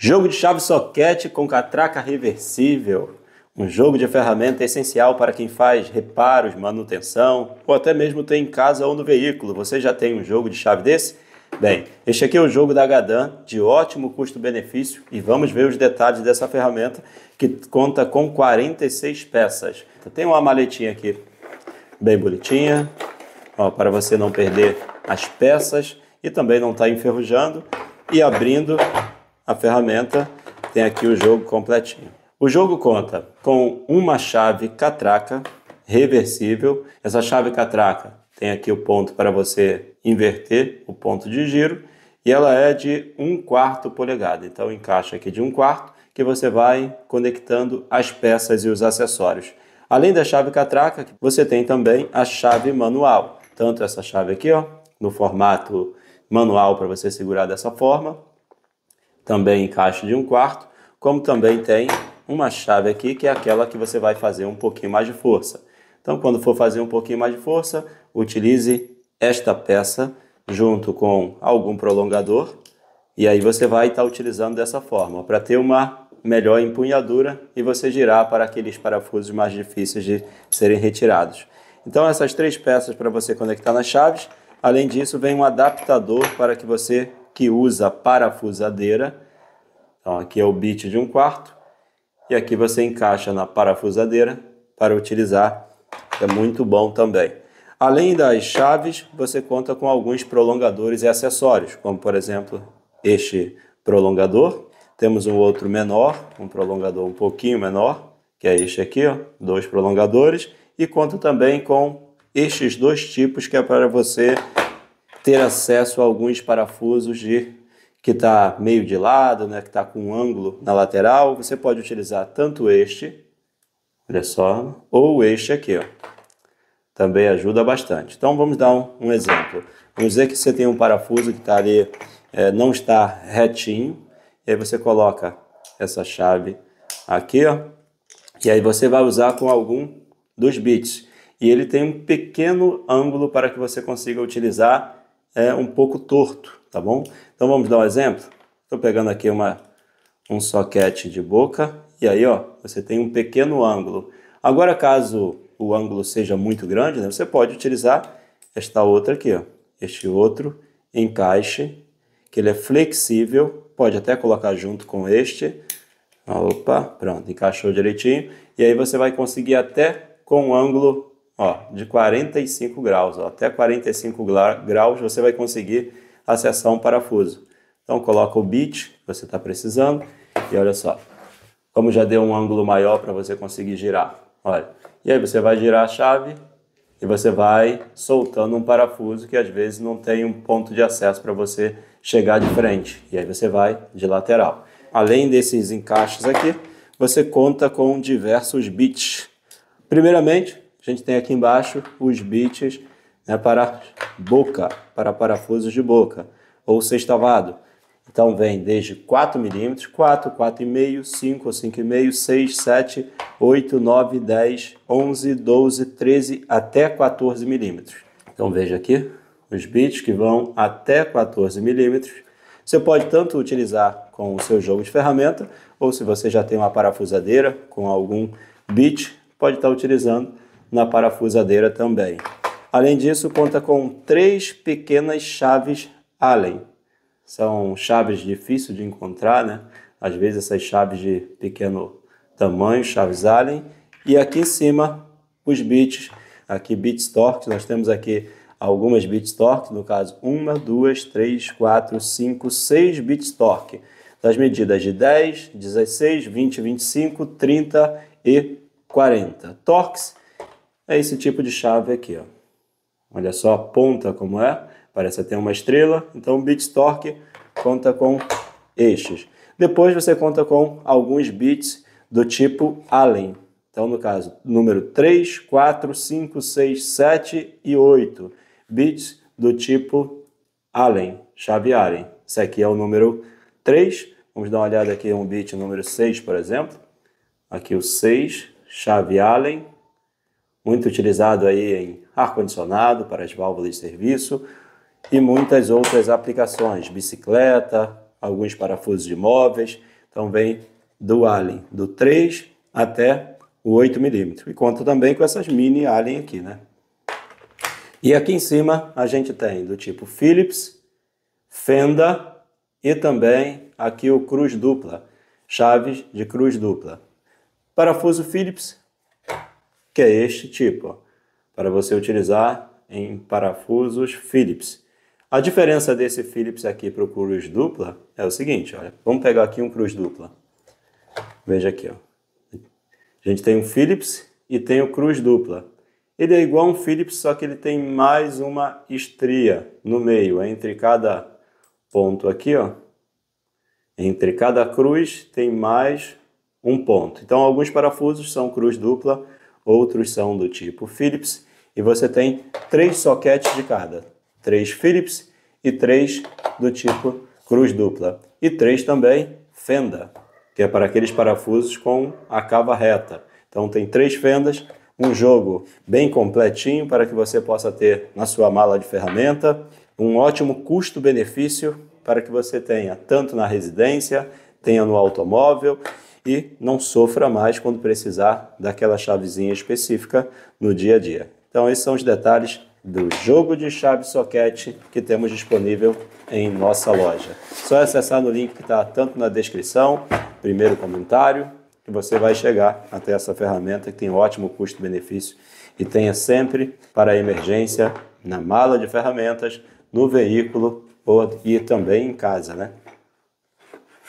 Jogo de chave soquete com catraca reversível. Um jogo de ferramenta essencial para quem faz reparos, manutenção ou até mesmo tem em casa ou no veículo. Você já tem um jogo de chave desse? Bem, este aqui é o jogo da Gadan, de ótimo custo-benefício, e vamos ver os detalhes dessa ferramenta que conta com 46 peças. Tem uma maletinha aqui, bem bonitinha, ó, para você não perder as peças e também não estar tá enferrujando. E abrindo, a ferramenta, tem aqui o jogo completinho. O jogo conta com uma chave catraca reversível. Essa chave catraca tem aqui o ponto para você inverter o ponto de giro e ela é de 1 quarto polegada. Então encaixa aqui de 1 quarto que você vai conectando as peças e os acessórios. Além da chave catraca, você tem também a chave manual. Tanto essa chave aqui, ó, no formato manual para você segurar dessa forma, também encaixe de um quarto, como também tem uma chave aqui, que é aquela que você vai fazer um pouquinho mais de força. Então, quando for fazer um pouquinho mais de força, utilize esta peça junto com algum prolongador, e aí você vai estar utilizando dessa forma, para ter uma melhor empunhadura e você girar para aqueles parafusos mais difíceis de serem retirados. Então essas três peças para você conectar nas chaves, além disso vem um adaptador para que você que usa parafusadeira então aqui é o bit de um quarto e aqui você encaixa na parafusadeira para utilizar, é muito bom também. Além das chaves, você conta com alguns prolongadores e acessórios, como por exemplo este prolongador. Temos um outro menor, um prolongador um pouquinho menor, que é este aqui, ó, dois prolongadores. E conta também com estes dois tipos, que é para você ter acesso a alguns parafusos de que está meio de lado, né, que está com um ângulo na lateral, você pode utilizar tanto este, olha só, ou este aqui, ó. Também ajuda bastante. Então vamos dar um, um exemplo. Vamos dizer que você tem um parafuso que está ali, é, não está retinho, e aí você coloca essa chave aqui, ó, e aí você vai usar com algum dos bits. E ele tem um pequeno ângulo para que você consiga utilizar é, um pouco torto tá bom? Então vamos dar um exemplo? Estou pegando aqui uma, um soquete de boca e aí ó, você tem um pequeno ângulo. Agora caso o ângulo seja muito grande, né, você pode utilizar esta outra aqui, ó, este outro encaixe, que ele é flexível, pode até colocar junto com este. Opa, pronto, encaixou direitinho. E aí você vai conseguir até com um ângulo ó, de 45 graus, ó, até 45 graus você vai conseguir acessar um parafuso. Então coloca o bit que você está precisando e olha só, como já deu um ângulo maior para você conseguir girar, olha. E aí você vai girar a chave e você vai soltando um parafuso que às vezes não tem um ponto de acesso para você chegar de frente. E aí você vai de lateral. Além desses encaixes aqui, você conta com diversos bits. Primeiramente, a gente tem aqui embaixo os bits né, para boca, para parafusos de boca, ou sextavado. Então vem desde 4 milímetros, 4, 4,5, 5, 5,5, 6, 7, 8, 9, 10, 11, 12, 13 até 14 milímetros. Então veja aqui os bits que vão até 14 milímetros. Você pode tanto utilizar com o seu jogo de ferramenta, ou se você já tem uma parafusadeira com algum bit, pode estar utilizando na parafusadeira também. Além disso, conta com três pequenas chaves Allen. São chaves difíceis de encontrar, né? Às vezes essas chaves de pequeno tamanho, chaves Allen. E aqui em cima, os bits. Aqui, bits torque. Nós temos aqui algumas bits torque. No caso, uma, duas, três, quatro, cinco, seis bits torque. Das medidas de 10, 16, 20, 25, 30 e 40. Torques é esse tipo de chave aqui, ó. Olha só a ponta como é, parece até uma estrela. Então o bit torque conta com estes. Depois você conta com alguns bits do tipo Allen. Então, no caso, número 3, 4, 5, 6, 7 e 8 bits do tipo Allen, chave Allen. Esse aqui é o número 3. Vamos dar uma olhada aqui um bit número 6, por exemplo. Aqui o 6, chave Allen, muito utilizado aí em ar-condicionado para as válvulas de serviço e muitas outras aplicações, bicicleta, alguns parafusos de móveis, então vem do Allen, do 3 até o 8 milímetros. E conta também com essas mini Allen aqui, né? E aqui em cima a gente tem do tipo Philips, Fenda e também aqui o cruz dupla, chaves de cruz dupla. Parafuso Philips que é este tipo, para você utilizar em parafusos Phillips. A diferença desse Phillips aqui para o cruz dupla é o seguinte, olha, vamos pegar aqui um cruz dupla. Veja aqui, ó. A gente tem um Phillips e tem o cruz dupla. Ele é igual a um Phillips, só que ele tem mais uma estria no meio, é entre cada ponto aqui, ó. Entre cada cruz tem mais um ponto. Então, alguns parafusos são cruz dupla, outros são do tipo Phillips, e você tem três soquetes de cada, três Phillips e três do tipo cruz dupla, e três também fenda, que é para aqueles parafusos com a cava reta. Então tem três fendas, um jogo bem completinho para que você possa ter na sua mala de ferramenta, um ótimo custo-benefício para que você tenha tanto na residência, tenha no automóvel e não sofra mais quando precisar daquela chavezinha específica no dia a dia. Então, esses são os detalhes do jogo de chave soquete que temos disponível em nossa loja. Só acessar no link que está tanto na descrição, primeiro comentário, que você vai chegar até essa ferramenta que tem ótimo custo-benefício e tenha sempre para emergência na mala de ferramentas, no veículo ou, e também em casa, né?